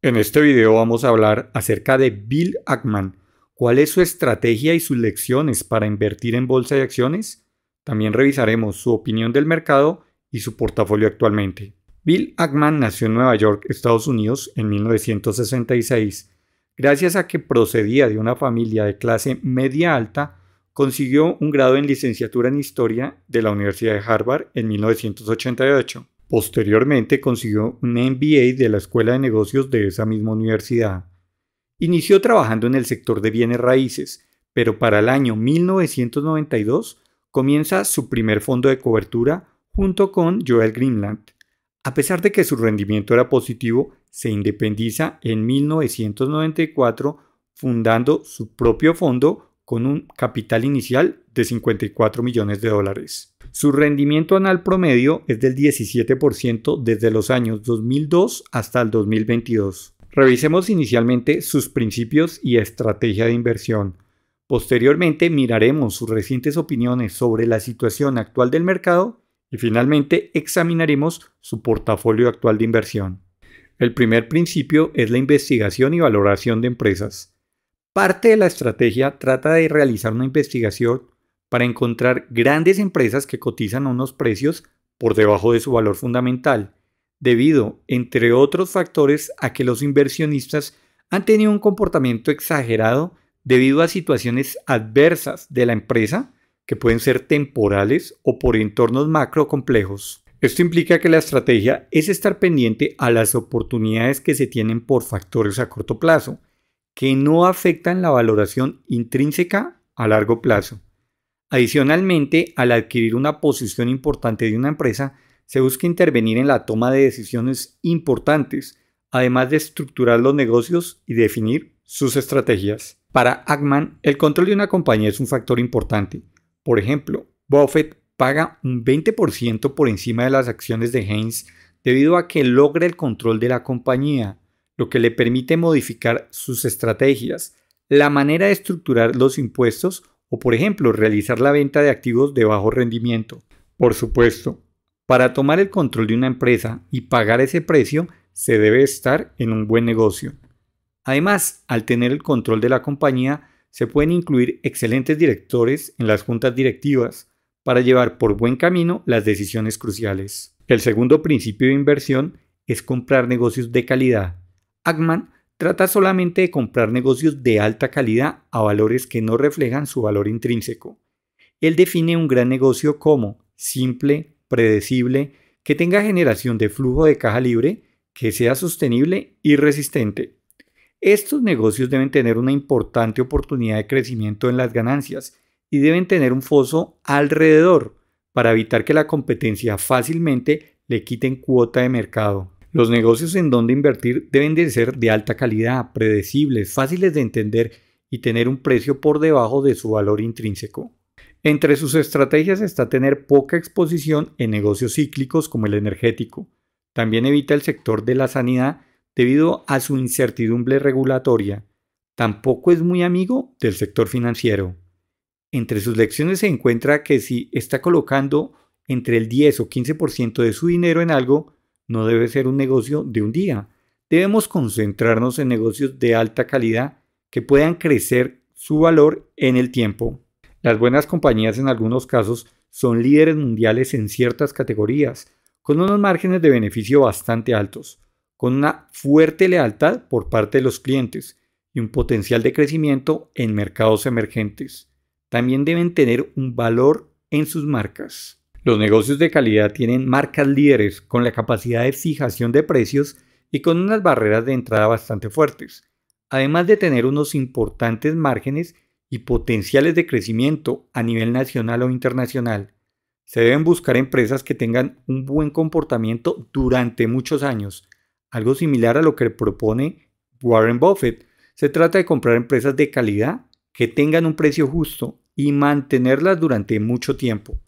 En este video vamos a hablar acerca de Bill Ackman, cuál es su estrategia y sus lecciones para invertir en bolsa y acciones. También revisaremos su opinión del mercado y su portafolio actualmente. Bill Ackman nació en Nueva York, Estados Unidos, en 1966. Gracias a que procedía de una familia de clase media alta, consiguió un grado en licenciatura en historia de la Universidad de Harvard en 1988. Posteriormente consiguió un MBA de la Escuela de Negocios de esa misma universidad. Inició trabajando en el sector de bienes raíces, pero para el año 1992 comienza su primer fondo de cobertura junto con Joel Greenland. A pesar de que su rendimiento era positivo, se independiza en 1994 fundando su propio fondo con un capital inicial de 54 millones de dólares. Su rendimiento anual promedio es del 17% desde los años 2002 hasta el 2022. Revisemos inicialmente sus principios y estrategia de inversión. Posteriormente miraremos sus recientes opiniones sobre la situación actual del mercado y finalmente examinaremos su portafolio actual de inversión. El primer principio es la investigación y valoración de empresas. Parte de la estrategia trata de realizar una investigación para encontrar grandes empresas que cotizan a unos precios por debajo de su valor fundamental, debido, entre otros factores, a que los inversionistas han tenido un comportamiento exagerado debido a situaciones adversas de la empresa que pueden ser temporales o por entornos macro complejos. Esto implica que la estrategia es estar pendiente a las oportunidades que se tienen por factores a corto plazo, que no afectan la valoración intrínseca a largo plazo. Adicionalmente, al adquirir una posición importante de una empresa, se busca intervenir en la toma de decisiones importantes, además de estructurar los negocios y definir sus estrategias. Para Ackman, el control de una compañía es un factor importante. Por ejemplo, Buffett paga un 20% por encima de las acciones de Haynes debido a que logra el control de la compañía, lo que le permite modificar sus estrategias, la manera de estructurar los impuestos o por ejemplo realizar la venta de activos de bajo rendimiento. Por supuesto, para tomar el control de una empresa y pagar ese precio, se debe estar en un buen negocio. Además, al tener el control de la compañía, se pueden incluir excelentes directores en las juntas directivas para llevar por buen camino las decisiones cruciales. El segundo principio de inversión es comprar negocios de calidad. Ackman Trata solamente de comprar negocios de alta calidad a valores que no reflejan su valor intrínseco. Él define un gran negocio como simple, predecible, que tenga generación de flujo de caja libre, que sea sostenible y resistente. Estos negocios deben tener una importante oportunidad de crecimiento en las ganancias y deben tener un foso alrededor para evitar que la competencia fácilmente le quiten cuota de mercado. Los negocios en donde invertir deben de ser de alta calidad, predecibles, fáciles de entender y tener un precio por debajo de su valor intrínseco. Entre sus estrategias está tener poca exposición en negocios cíclicos como el energético. También evita el sector de la sanidad debido a su incertidumbre regulatoria. Tampoco es muy amigo del sector financiero. Entre sus lecciones se encuentra que si está colocando entre el 10 o 15% de su dinero en algo, no debe ser un negocio de un día. Debemos concentrarnos en negocios de alta calidad que puedan crecer su valor en el tiempo. Las buenas compañías en algunos casos son líderes mundiales en ciertas categorías, con unos márgenes de beneficio bastante altos, con una fuerte lealtad por parte de los clientes y un potencial de crecimiento en mercados emergentes. También deben tener un valor en sus marcas. Los negocios de calidad tienen marcas líderes con la capacidad de fijación de precios y con unas barreras de entrada bastante fuertes, además de tener unos importantes márgenes y potenciales de crecimiento a nivel nacional o internacional. Se deben buscar empresas que tengan un buen comportamiento durante muchos años, algo similar a lo que propone Warren Buffett. Se trata de comprar empresas de calidad que tengan un precio justo y mantenerlas durante mucho tiempo.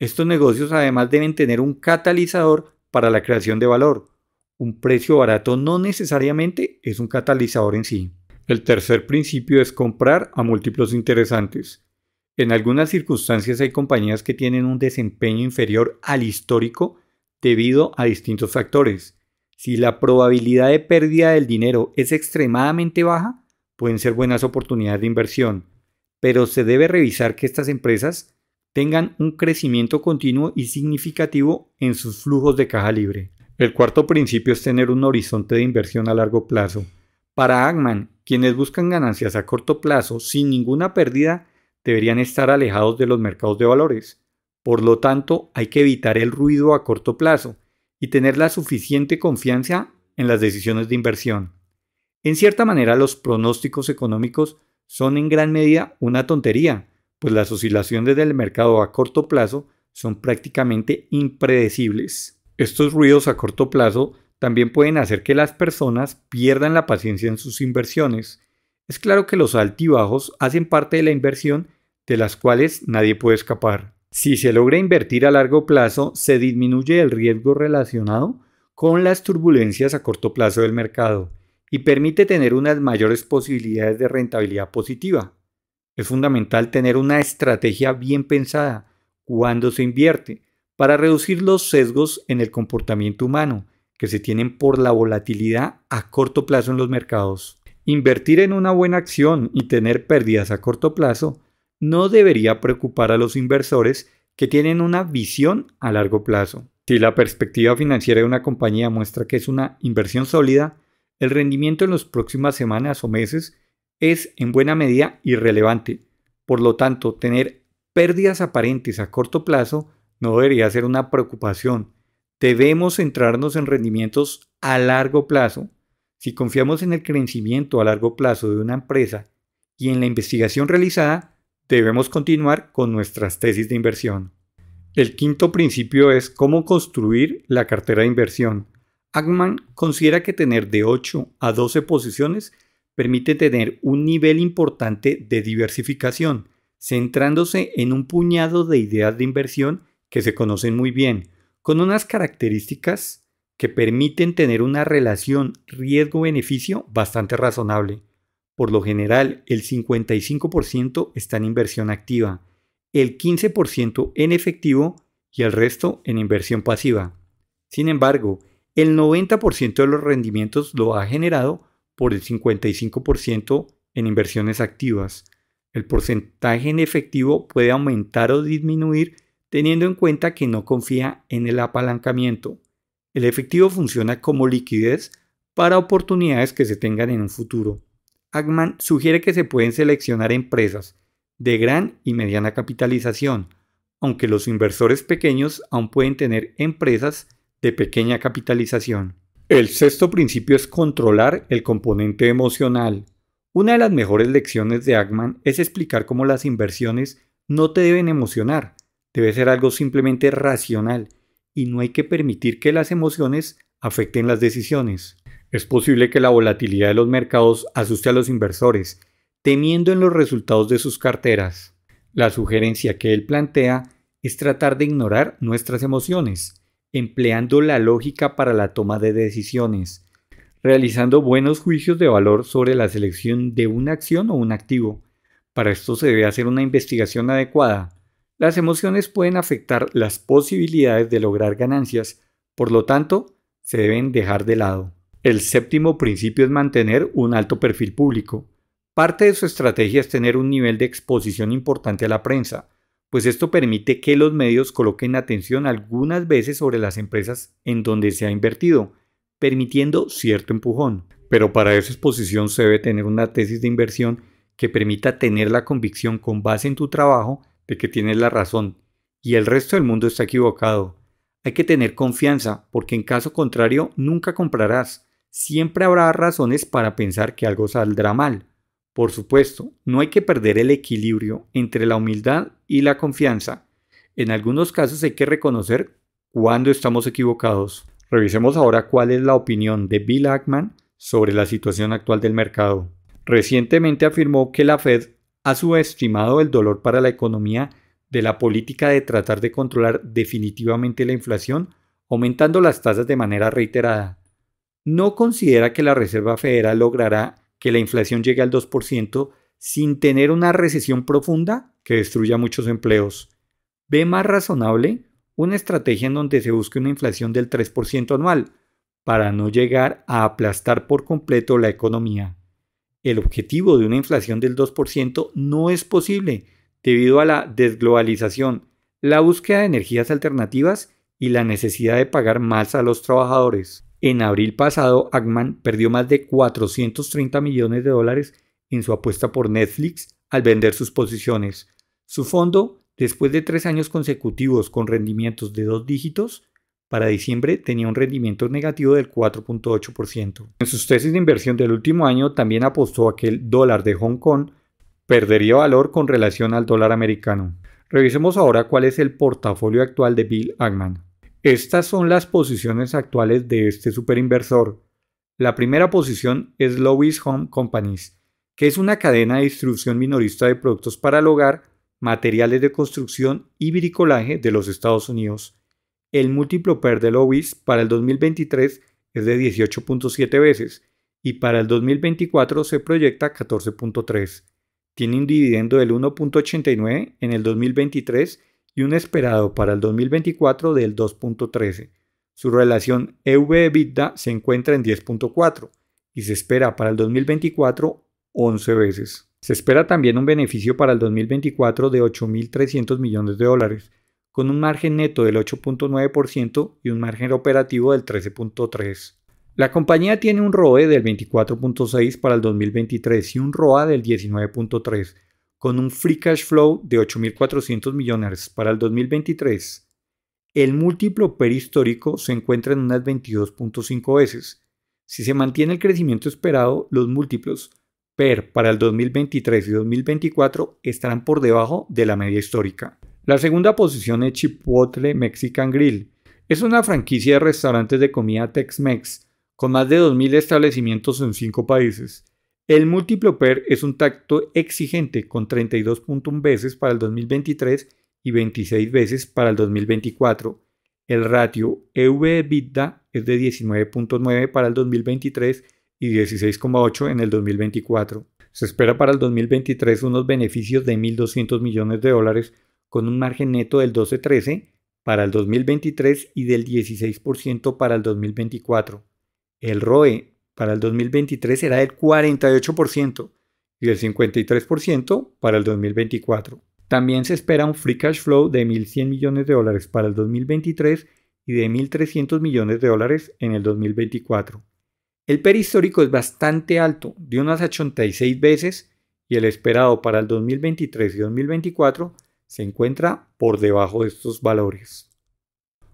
Estos negocios además deben tener un catalizador para la creación de valor. Un precio barato no necesariamente es un catalizador en sí. El tercer principio es comprar a múltiplos interesantes. En algunas circunstancias hay compañías que tienen un desempeño inferior al histórico debido a distintos factores. Si la probabilidad de pérdida del dinero es extremadamente baja, pueden ser buenas oportunidades de inversión, pero se debe revisar que estas empresas tengan un crecimiento continuo y significativo en sus flujos de caja libre. El cuarto principio es tener un horizonte de inversión a largo plazo. Para Agman, quienes buscan ganancias a corto plazo sin ninguna pérdida deberían estar alejados de los mercados de valores. Por lo tanto, hay que evitar el ruido a corto plazo y tener la suficiente confianza en las decisiones de inversión. En cierta manera, los pronósticos económicos son en gran medida una tontería, pues las oscilaciones del mercado a corto plazo son prácticamente impredecibles. Estos ruidos a corto plazo también pueden hacer que las personas pierdan la paciencia en sus inversiones. Es claro que los altibajos hacen parte de la inversión de las cuales nadie puede escapar. Si se logra invertir a largo plazo, se disminuye el riesgo relacionado con las turbulencias a corto plazo del mercado y permite tener unas mayores posibilidades de rentabilidad positiva. Es fundamental tener una estrategia bien pensada cuando se invierte para reducir los sesgos en el comportamiento humano que se tienen por la volatilidad a corto plazo en los mercados. Invertir en una buena acción y tener pérdidas a corto plazo no debería preocupar a los inversores que tienen una visión a largo plazo. Si la perspectiva financiera de una compañía muestra que es una inversión sólida, el rendimiento en las próximas semanas o meses es en buena medida irrelevante. Por lo tanto, tener pérdidas aparentes a corto plazo no debería ser una preocupación. Debemos centrarnos en rendimientos a largo plazo. Si confiamos en el crecimiento a largo plazo de una empresa y en la investigación realizada, debemos continuar con nuestras tesis de inversión. El quinto principio es cómo construir la cartera de inversión. Ackman considera que tener de 8 a 12 posiciones permite tener un nivel importante de diversificación, centrándose en un puñado de ideas de inversión que se conocen muy bien, con unas características que permiten tener una relación riesgo-beneficio bastante razonable. Por lo general, el 55% está en inversión activa, el 15% en efectivo y el resto en inversión pasiva. Sin embargo, el 90% de los rendimientos lo ha generado por el 55% en inversiones activas. El porcentaje en efectivo puede aumentar o disminuir teniendo en cuenta que no confía en el apalancamiento. El efectivo funciona como liquidez para oportunidades que se tengan en un futuro. Agman sugiere que se pueden seleccionar empresas de gran y mediana capitalización, aunque los inversores pequeños aún pueden tener empresas de pequeña capitalización. El sexto principio es controlar el componente emocional. Una de las mejores lecciones de Ackman es explicar cómo las inversiones no te deben emocionar, debe ser algo simplemente racional y no hay que permitir que las emociones afecten las decisiones. Es posible que la volatilidad de los mercados asuste a los inversores, temiendo en los resultados de sus carteras. La sugerencia que él plantea es tratar de ignorar nuestras emociones, empleando la lógica para la toma de decisiones, realizando buenos juicios de valor sobre la selección de una acción o un activo. Para esto se debe hacer una investigación adecuada. Las emociones pueden afectar las posibilidades de lograr ganancias, por lo tanto, se deben dejar de lado. El séptimo principio es mantener un alto perfil público. Parte de su estrategia es tener un nivel de exposición importante a la prensa, pues esto permite que los medios coloquen atención algunas veces sobre las empresas en donde se ha invertido, permitiendo cierto empujón. Pero para esa exposición se debe tener una tesis de inversión que permita tener la convicción con base en tu trabajo de que tienes la razón y el resto del mundo está equivocado. Hay que tener confianza porque en caso contrario nunca comprarás. Siempre habrá razones para pensar que algo saldrá mal. Por supuesto, no hay que perder el equilibrio entre la humildad y la confianza. En algunos casos hay que reconocer cuando estamos equivocados. Revisemos ahora cuál es la opinión de Bill Ackman sobre la situación actual del mercado. Recientemente afirmó que la Fed ha subestimado el dolor para la economía de la política de tratar de controlar definitivamente la inflación, aumentando las tasas de manera reiterada. No considera que la Reserva Federal logrará que la inflación llegue al 2% sin tener una recesión profunda que destruya muchos empleos. Ve más razonable una estrategia en donde se busque una inflación del 3% anual para no llegar a aplastar por completo la economía. El objetivo de una inflación del 2% no es posible debido a la desglobalización, la búsqueda de energías alternativas y la necesidad de pagar más a los trabajadores. En abril pasado, Ackman perdió más de 430 millones de dólares en su apuesta por Netflix al vender sus posiciones. Su fondo, después de tres años consecutivos con rendimientos de dos dígitos, para diciembre tenía un rendimiento negativo del 4.8%. En sus tesis de inversión del último año también apostó a que el dólar de Hong Kong perdería valor con relación al dólar americano. Revisemos ahora cuál es el portafolio actual de Bill Ackman. Estas son las posiciones actuales de este superinversor. La primera posición es Lois Home Companies, que es una cadena de distribución minorista de productos para el hogar, materiales de construcción y bricolaje de los Estados Unidos. El múltiplo PER de Lois para el 2023 es de 18.7 veces y para el 2024 se proyecta 14.3. Tiene un dividendo del 1.89 en el 2023 y un esperado para el 2024 del 2.13. Su relación EV-EBITDA se encuentra en 10.4 y se espera para el 2024 11 veces. Se espera también un beneficio para el 2024 de 8.300 millones de dólares, con un margen neto del 8.9% y un margen operativo del 13.3%. La compañía tiene un ROE del 24.6 para el 2023 y un ROA del 19.3, con un free cash flow de 8.400 millones para el 2023, el múltiplo e histórico se encuentra en unas 22.5 veces. Si se mantiene el crecimiento esperado, los múltiplos PER para el 2023 y 2024 estarán por debajo de la media histórica. La segunda posición es Chipotle Mexican Grill. Es una franquicia de restaurantes de comida Tex-Mex con más de 2.000 establecimientos en 5 países. El múltiplo PER es un tacto exigente con 32.1 veces para el 2023 y 26 veces para el 2024. El ratio EV-EBITDA es de 19.9 para el 2023 y 16.8 en el 2024. Se espera para el 2023 unos beneficios de 1.200 millones de dólares con un margen neto del 12.13 para el 2023 y del 16% para el 2024. El ROE para el 2023 será del 48% y del 53% para el 2024. También se espera un free cash flow de 1.100 millones de dólares para el 2023 y de 1.300 millones de dólares en el 2024. El peristórico es bastante alto, de unas 86 veces, y el esperado para el 2023 y 2024 se encuentra por debajo de estos valores.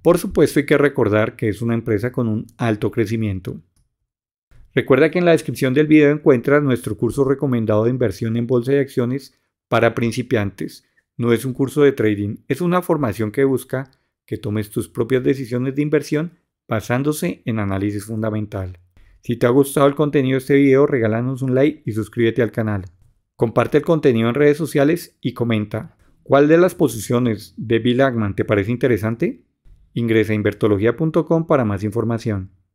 Por supuesto hay que recordar que es una empresa con un alto crecimiento. Recuerda que en la descripción del video encuentras nuestro curso recomendado de inversión en bolsa de acciones para principiantes. No es un curso de trading, es una formación que busca que tomes tus propias decisiones de inversión basándose en análisis fundamental. Si te ha gustado el contenido de este video, regálanos un like y suscríbete al canal. Comparte el contenido en redes sociales y comenta. ¿Cuál de las posiciones de Bill Ackman te parece interesante? Ingresa a invertología.com para más información.